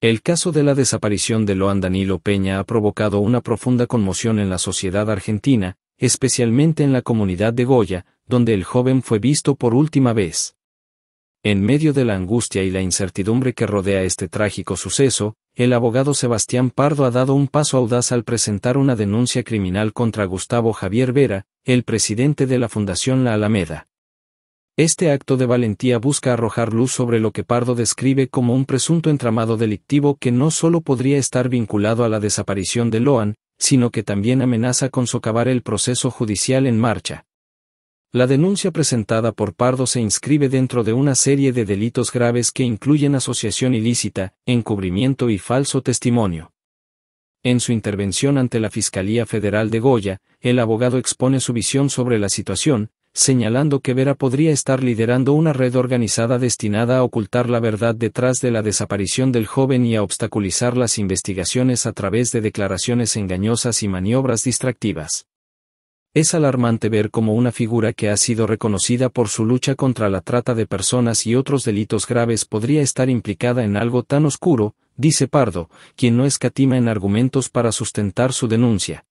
El caso de la desaparición de Loan Danilo Peña ha provocado una profunda conmoción en la sociedad argentina, especialmente en la comunidad de Goya, donde el joven fue visto por última vez. En medio de la angustia y la incertidumbre que rodea este trágico suceso, el abogado Sebastián Pardo ha dado un paso audaz al presentar una denuncia criminal contra Gustavo Javier Vera, el presidente de la Fundación La Alameda. Este acto de valentía busca arrojar luz sobre lo que Pardo describe como un presunto entramado delictivo que no solo podría estar vinculado a la desaparición de Loan, sino que también amenaza con socavar el proceso judicial en marcha. La denuncia presentada por Pardo se inscribe dentro de una serie de delitos graves que incluyen asociación ilícita, encubrimiento y falso testimonio. En su intervención ante la Fiscalía Federal de Goya, el abogado expone su visión sobre la situación, señalando que Vera podría estar liderando una red organizada destinada a ocultar la verdad detrás de la desaparición del joven y a obstaculizar las investigaciones a través de declaraciones engañosas y maniobras distractivas. Es alarmante ver cómo una figura que ha sido reconocida por su lucha contra la trata de personas y otros delitos graves podría estar implicada en algo tan oscuro, dice Pardo, quien no escatima en argumentos para sustentar su denuncia.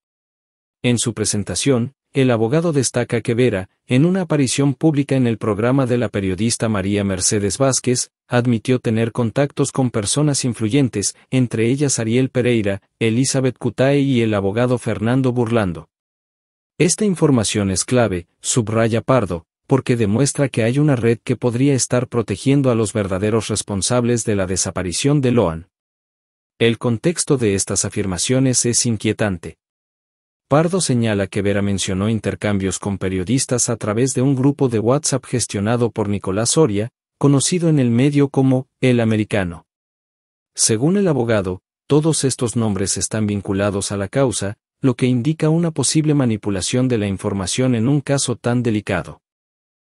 En su presentación, el abogado destaca que Vera, en una aparición pública en el programa de la periodista María Mercedes Vázquez, admitió tener contactos con personas influyentes, entre ellas Ariel Pereira, Elizabeth Cutae y el abogado Fernando Burlando. Esta información es clave, subraya Pardo, porque demuestra que hay una red que podría estar protegiendo a los verdaderos responsables de la desaparición de Loan. El contexto de estas afirmaciones es inquietante. Pardo señala que Vera mencionó intercambios con periodistas a través de un grupo de WhatsApp gestionado por Nicolás Soria, conocido en el medio como El Americano. Según el abogado, todos estos nombres están vinculados a la causa, lo que indica una posible manipulación de la información en un caso tan delicado.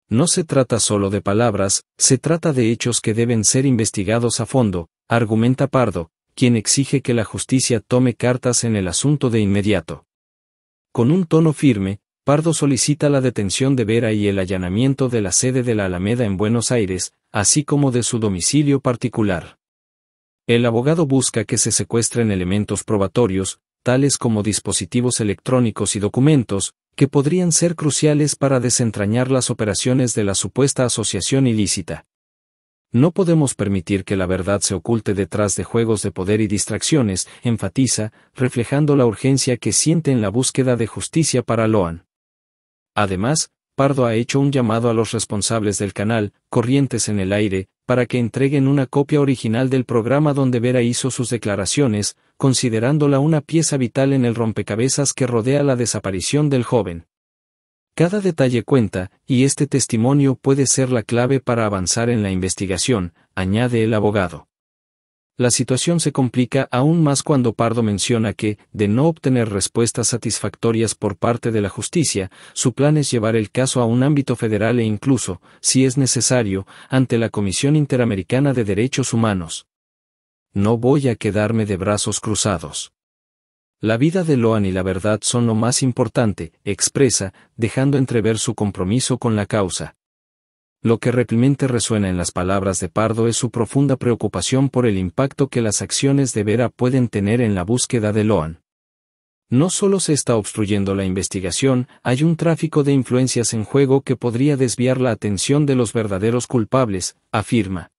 No se trata solo de palabras, se trata de hechos que deben ser investigados a fondo, argumenta Pardo, quien exige que la justicia tome cartas en el asunto de inmediato. Con un tono firme, Pardo solicita la detención de Vera y el allanamiento de la sede de la Alameda en Buenos Aires, así como de su domicilio particular. El abogado busca que se secuestren elementos probatorios, tales como dispositivos electrónicos y documentos, que podrían ser cruciales para desentrañar las operaciones de la supuesta asociación ilícita. No podemos permitir que la verdad se oculte detrás de juegos de poder y distracciones, enfatiza, reflejando la urgencia que siente en la búsqueda de justicia para Loan. Además, Pardo ha hecho un llamado a los responsables del canal, Corrientes en el Aire, para que entreguen una copia original del programa donde Vera hizo sus declaraciones, considerándola una pieza vital en el rompecabezas que rodea la desaparición del joven. Cada detalle cuenta, y este testimonio puede ser la clave para avanzar en la investigación, añade el abogado. La situación se complica aún más cuando Pardo menciona que, de no obtener respuestas satisfactorias por parte de la justicia, su plan es llevar el caso a un ámbito federal e incluso, si es necesario, ante la Comisión Interamericana de Derechos Humanos. No voy a quedarme de brazos cruzados. La vida de Loan y la verdad son lo más importante, expresa, dejando entrever su compromiso con la causa. Lo que realmente resuena en las palabras de Pardo es su profunda preocupación por el impacto que las acciones de Vera pueden tener en la búsqueda de Loan. No solo se está obstruyendo la investigación, hay un tráfico de influencias en juego que podría desviar la atención de los verdaderos culpables, afirma.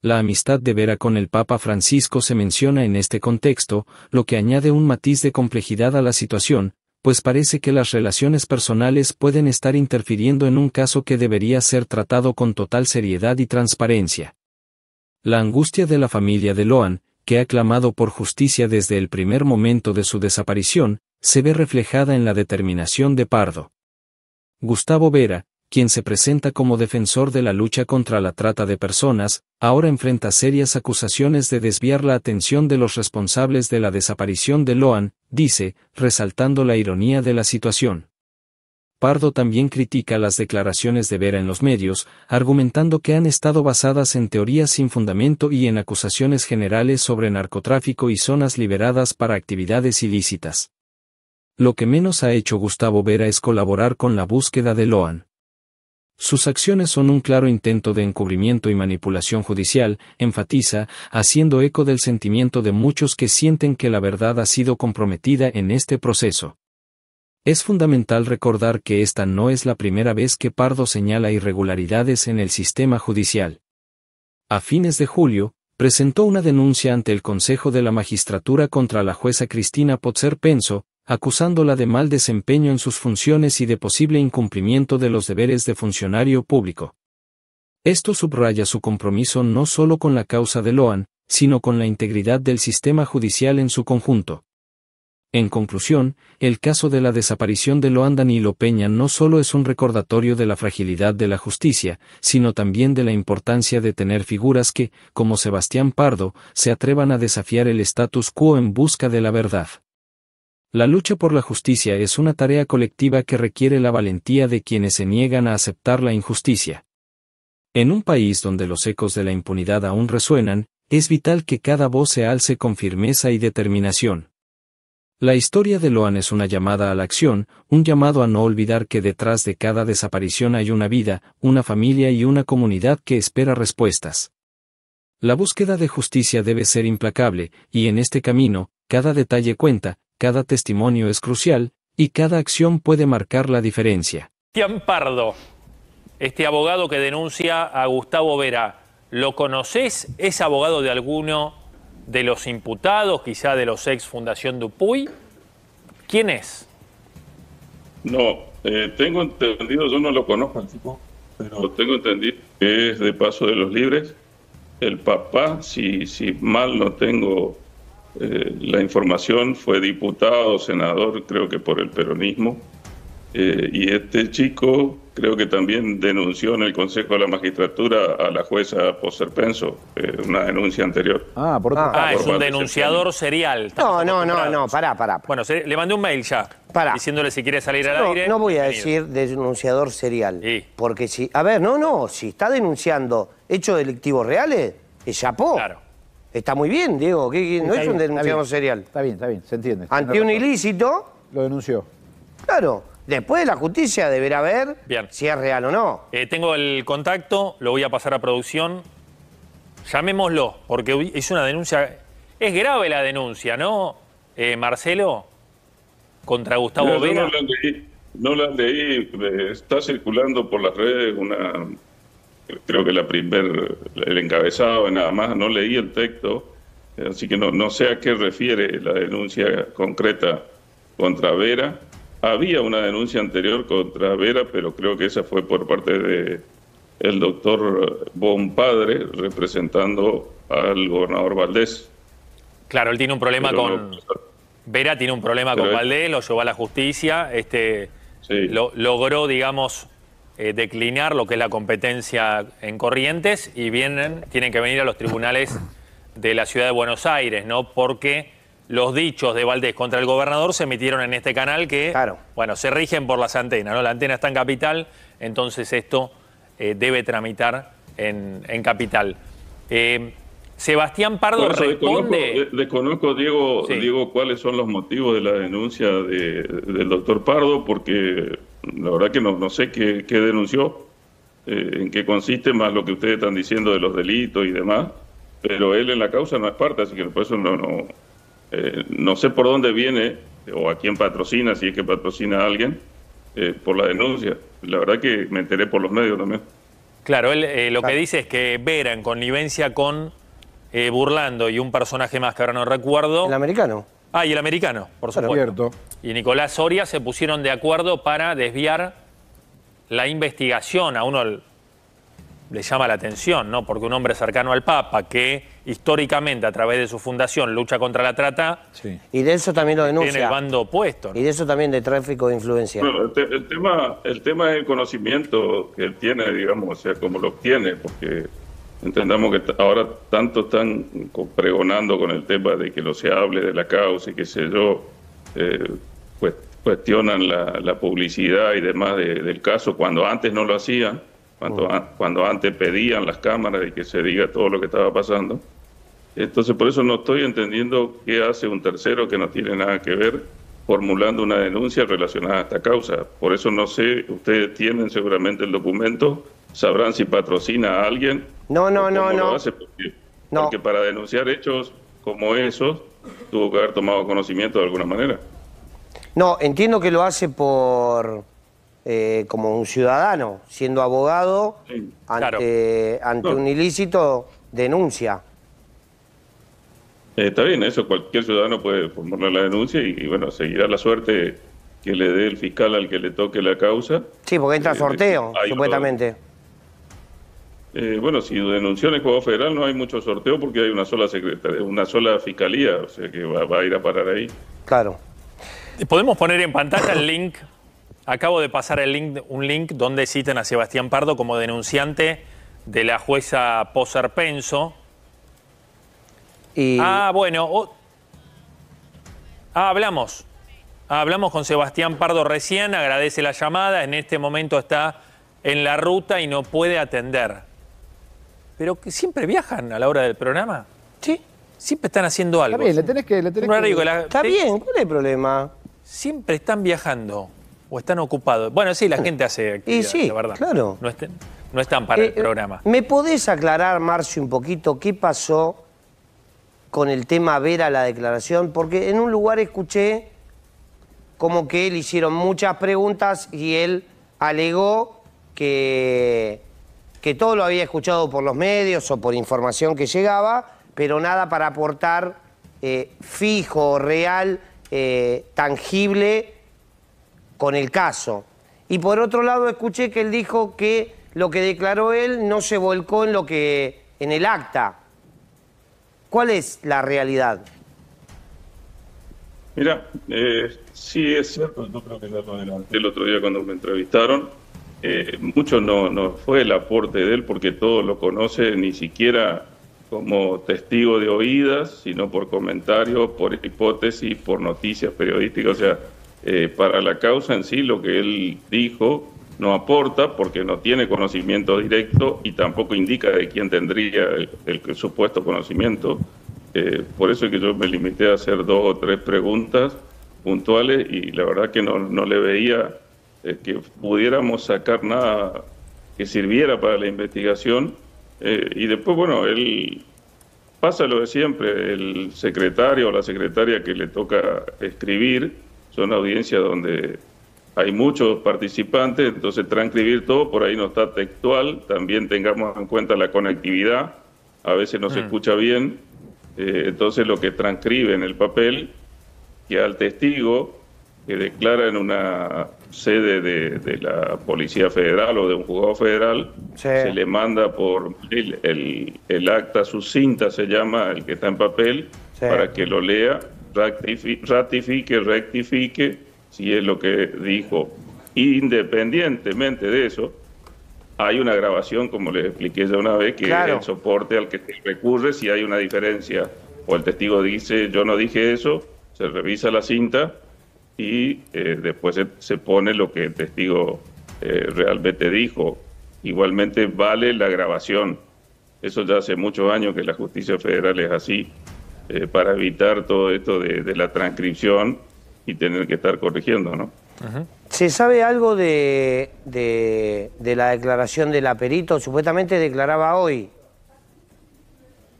La amistad de Vera con el Papa Francisco se menciona en este contexto, lo que añade un matiz de complejidad a la situación, pues parece que las relaciones personales pueden estar interfiriendo en un caso que debería ser tratado con total seriedad y transparencia. La angustia de la familia de Loan, que ha clamado por justicia desde el primer momento de su desaparición, se ve reflejada en la determinación de Pardo. Gustavo Vera, quien se presenta como defensor de la lucha contra la trata de personas, ahora enfrenta serias acusaciones de desviar la atención de los responsables de la desaparición de Loan, dice, resaltando la ironía de la situación. Pardo también critica las declaraciones de Vera en los medios, argumentando que han estado basadas en teorías sin fundamento y en acusaciones generales sobre narcotráfico y zonas liberadas para actividades ilícitas. Lo que menos ha hecho Gustavo Vera es colaborar con la búsqueda de Loan. Sus acciones son un claro intento de encubrimiento y manipulación judicial, enfatiza, haciendo eco del sentimiento de muchos que sienten que la verdad ha sido comprometida en este proceso. Es fundamental recordar que esta no es la primera vez que Pardo señala irregularidades en el sistema judicial. A fines de julio, presentó una denuncia ante el Consejo de la Magistratura contra la jueza Cristina Potzer Penso, acusándola de mal desempeño en sus funciones y de posible incumplimiento de los deberes de funcionario público. Esto subraya su compromiso no solo con la causa de Loan, sino con la integridad del sistema judicial en su conjunto. En conclusión, el caso de la desaparición de Loan Danilo Peña no solo es un recordatorio de la fragilidad de la justicia, sino también de la importancia de tener figuras que, como Sebastián Pardo, se atrevan a desafiar el status quo en busca de la verdad. La lucha por la justicia es una tarea colectiva que requiere la valentía de quienes se niegan a aceptar la injusticia. En un país donde los ecos de la impunidad aún resuenan, es vital que cada voz se alce con firmeza y determinación. La historia de Loan es una llamada a la acción, un llamado a no olvidar que detrás de cada desaparición hay una vida, una familia y una comunidad que espera respuestas. La búsqueda de justicia debe ser implacable, y en este camino, cada detalle cuenta, cada testimonio es crucial, y cada acción puede marcar la diferencia. Cristian Pardo, este abogado que denuncia a Gustavo Vera, ¿lo conoces? ¿Es abogado de alguno de los imputados, quizá de los ex Fundación Dupuy? ¿Quién es? No, eh, tengo entendido, yo no lo conozco al tipo, pero tengo entendido que es de Paso de los Libres. El papá, si, si mal no tengo eh, la información, fue diputado, senador, creo que por el peronismo. Eh, y este chico creo que también denunció en el Consejo de la Magistratura a la jueza Poserpenso, eh, una denuncia anterior. Ah, por ah es un denunciador serial. No, no, no, no, pará, pará. Bueno, le mandé un mail ya, diciéndole si quiere salir al no, aire. No voy a decir denunciador serial, porque si, a ver, no, no, si está denunciando hechos delictivos reales, es chapó. Claro. Está muy bien, Diego, no es un denunciado serial. Está bien, está bien, se entiende. Ante un ilícito. Lo denunció. Claro. Después la justicia deberá ver si es real o no. Eh, tengo el contacto, lo voy a pasar a producción. Llamémoslo, porque es una denuncia. Es grave la denuncia, ¿no, eh, Marcelo? Contra Gustavo no, No la no la leí. Eh, está circulando por las redes una creo que la primer, el encabezado nada más, no leí el texto, así que no, no sé a qué refiere la denuncia concreta contra Vera. Había una denuncia anterior contra Vera, pero creo que esa fue por parte de el doctor Bonpadre, representando al gobernador Valdés. Claro, él tiene un problema con... Vera tiene un problema con Valdés, lo llevó a la justicia, este, lo, logró, digamos, eh, declinar lo que es la competencia en Corrientes y vienen, tienen que venir a los tribunales de la ciudad de Buenos Aires, ¿no? Porque los dichos de Valdés contra el gobernador se emitieron en este canal que, bueno, se rigen por las antenas, ¿no? La antena está en Capital, entonces esto eh, debe tramitar en, Capital. Eh, Sebastián Pardo responde. Desconozco, Diego, cuáles son los motivos de la denuncia del doctor Pardo, porque la verdad que no, no sé qué, qué denunció, eh, en qué consiste más lo que ustedes están diciendo de los delitos y demás, pero él en la causa no es parte, así que por eso no, no, eh, no sé por dónde viene o a quién patrocina, si es que patrocina a alguien, eh, por la denuncia. La verdad que me enteré por los medios también. Claro, él lo que dice es que Vera, en connivencia con Burlando y un personaje más que ahora no recuerdo. El americano. Ah, y el americano, por supuesto. Y Nicolás Soria se pusieron de acuerdo para desviar la investigación. A uno le llama la atención, ¿no? Porque un hombre cercano al Papa que históricamente a través de su fundación lucha contra la trata. Y de eso también lo denuncia. Tiene el bando opuesto. Y de eso también de tráfico de influencia. Bueno, el, tema, el tema es el conocimiento que él tiene, digamos, o sea, cómo lo obtiene, porque Entendamos que ahora tanto están pregonando con el tema de que no se hable de la causa y que sé yo, eh, cuestionan la, publicidad y demás del caso cuando antes no lo hacían, cuando, mm. antes pedían las cámaras y que se diga todo lo que estaba pasando. Entonces por eso no estoy entendiendo qué hace un tercero que no tiene nada que ver formulando una denuncia relacionada a esta causa. Por eso no sé, ustedes tienen seguramente el documento sabrán si patrocina a alguien. No, no, no, no. Hace, porque, Porque para denunciar hechos como esos, tuvo que haber tomado conocimiento de alguna manera. No, entiendo que lo hace por eh, como un ciudadano, siendo abogado, ante, un ilícito, denuncia. Eh, está bien, eso cualquier ciudadano puede formular la denuncia y, bueno, seguirá la suerte que le dé el fiscal al que le toque la causa. Sí, porque entra a eh, sorteo, supuestamente. Eh, bueno, si denunció en el Juego Federal no hay mucho sorteo porque hay una sola secretaria, una sola fiscalía, o sea que va, a ir a parar ahí. Claro. Podemos poner en pantalla el link. Acabo de pasar el link, un link donde citan a Sebastián Pardo como denunciante de la jueza Poser Penso. Ah, bueno. Ah, hablamos. Ah, hablamos con Sebastián Pardo recién, agradece la llamada, en este momento está en la ruta y no puede atender pero que siempre viajan a la hora del programa. Sí. Siempre están haciendo algo. Está bien, le tenés que... Está bien, ¿cuál es el problema? Siempre están viajando o están ocupados. Bueno, sí, la gente hace actividades, la verdad. claro. No, están para el eh, eh, programa. ¿Me podés aclarar, Marcio, un poquito qué pasó con el tema Vera, la declaración? Porque en un lugar escuché como que le hicieron muchas preguntas y él alegó que que todo lo había escuchado por los medios o por información que llegaba, pero nada para aportar eh, fijo, real, eh, tangible con el caso. Y por otro lado escuché que él dijo que lo que declaró él no se volcó en lo que en el acta. ¿Cuál es la realidad? Mira, eh, sí es cierto, no creo que lo el otro día cuando me entrevistaron, eh, mucho no, no fue el aporte de él porque todo lo conoce ni siquiera como testigo de oídas, sino por comentarios, por hipótesis, por noticias periodísticas. O sea, eh, para la causa en sí lo que él dijo no aporta porque no tiene conocimiento directo y tampoco indica de quién tendría el, supuesto conocimiento. Eh, por eso es que yo me limité a hacer dos o tres preguntas puntuales y la verdad que no, no le veía eh, que pudiéramos sacar nada que sirviera para la investigación. Eh, y después, bueno, él pasa lo de siempre, el secretario o la secretaria que le toca escribir, son audiencias donde hay muchos participantes, entonces transcribir todo por ahí no está textual, también tengamos en cuenta la conectividad, a veces no se mm. escucha bien, eh, entonces lo que transcribe en el papel, que al testigo que declara en una sede de, la Policía Federal o de un juzgado federal, se le manda por el, acta, su cinta se llama, el que está en papel, para que lo lea, ratifique, rectifique, si es lo que dijo. Independientemente de eso, hay una grabación, como les expliqué ya una vez, que es el soporte al que se recurre si hay una diferencia o el testigo dice, yo no dije eso, se revisa la cinta y eh, después se, pone lo que el testigo eh, realmente dijo. Igualmente vale la grabación. Eso ya hace muchos años que la justicia federal es así, eh, para evitar todo esto de, la transcripción y tener que estar corrigiendo, ¿no? ¿Se sabe algo de, de, de la declaración del aperito? Supuestamente declaraba hoy.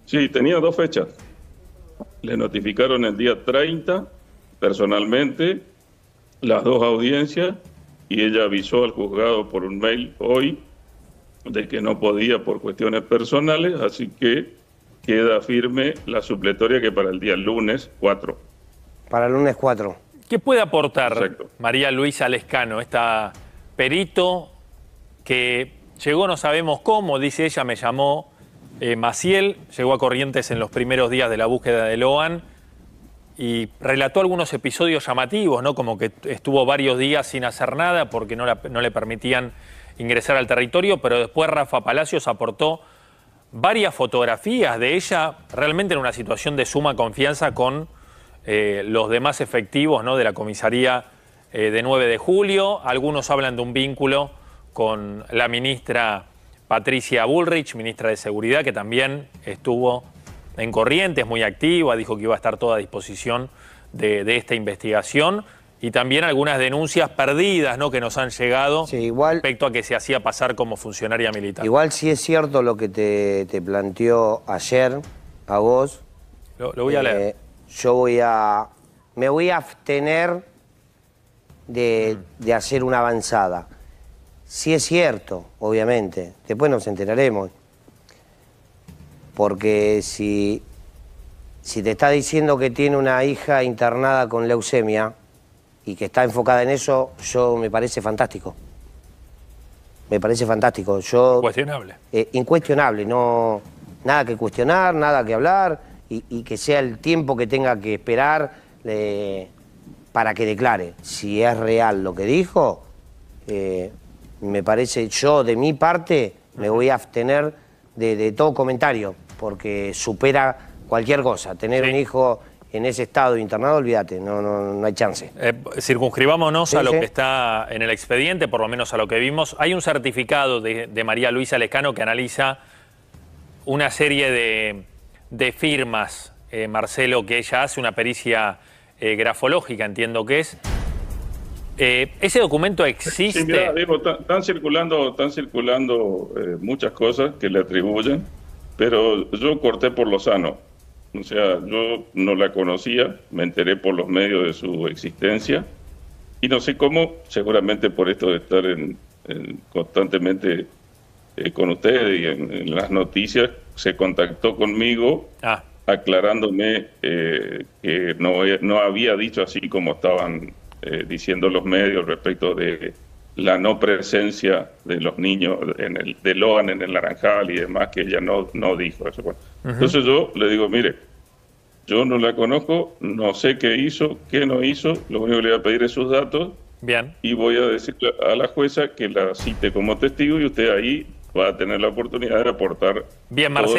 Sí, tenía dos fechas. Le notificaron el día 30 personalmente las dos audiencias y ella avisó al juzgado por un mail hoy de que no podía por cuestiones personales, así que queda firme la supletoria que para el día lunes 4. Para el lunes 4. ¿Qué puede aportar María Luisa Lescano, esta perito que llegó no sabemos cómo, dice ella, me llamó eh, Maciel, llegó a Corrientes en los primeros días de la búsqueda de Loan? y relató algunos episodios llamativos, ¿no? como que estuvo varios días sin hacer nada porque no, le permitían ingresar al territorio, pero después Rafa Palacios aportó varias fotografías de ella realmente en una situación de suma confianza con eh, los demás efectivos ¿no? de la comisaría eh, de 9 de julio. Algunos hablan de un vínculo con la ministra Patricia Bullrich, ministra de Seguridad, que también estuvo en Corrientes, muy activa, dijo que iba a estar toda a disposición de, esta investigación y también algunas denuncias perdidas ¿no? que nos han llegado respecto a que se hacía pasar como funcionaria militar. Igual si es cierto lo que te, planteó ayer a vos. Lo, voy a leer. Eh, yo voy a... Me voy a abstener de, mm. hacer una avanzada. Si es cierto, obviamente. Después nos enteraremos porque si, si te está diciendo que tiene una hija internada con leucemia y que está enfocada en eso, yo me parece fantástico. Me parece fantástico. Yo, eh, incuestionable, no, nada que cuestionar, nada que hablar y, que sea el tiempo que tenga que esperar eh, para que declare. Si es real lo que dijo, eh, me parece, yo de mi parte me voy a abstener de todo comentario porque supera cualquier cosa. Tener un hijo en ese estado internado, olvídate, no, no, no hay chance. Eh, circunscribámonos a lo que está en el expediente, por lo menos a lo que vimos. Hay un certificado de, María Luisa Lecano que analiza una serie de, firmas, eh, Marcelo, que ella hace, una pericia eh, grafológica, entiendo que es. Eh, ¿Ese documento existe? mira, están circulando, están circulando eh, muchas cosas que le atribuyen pero yo corté por lo sano. O sea, yo no la conocía, me enteré por los medios de su existencia y no sé cómo, seguramente por esto de estar constantemente eh, con ustedes y en, las noticias, se contactó conmigo ah. aclarándome eh, que no, no había dicho así como estaban eh, diciendo los medios respecto de la no presencia de los niños en el, de Logan en el Naranjal y demás, que ella no, no dijo eso. Pues. Entonces yo le digo, mire, yo no la conozco, no sé qué hizo, qué no hizo, lo único que le voy a pedir es sus datos. Bien. Y voy a decir a la jueza que la cite como testigo y usted ahí va a tener la oportunidad de aportar. Bien, Marcelo.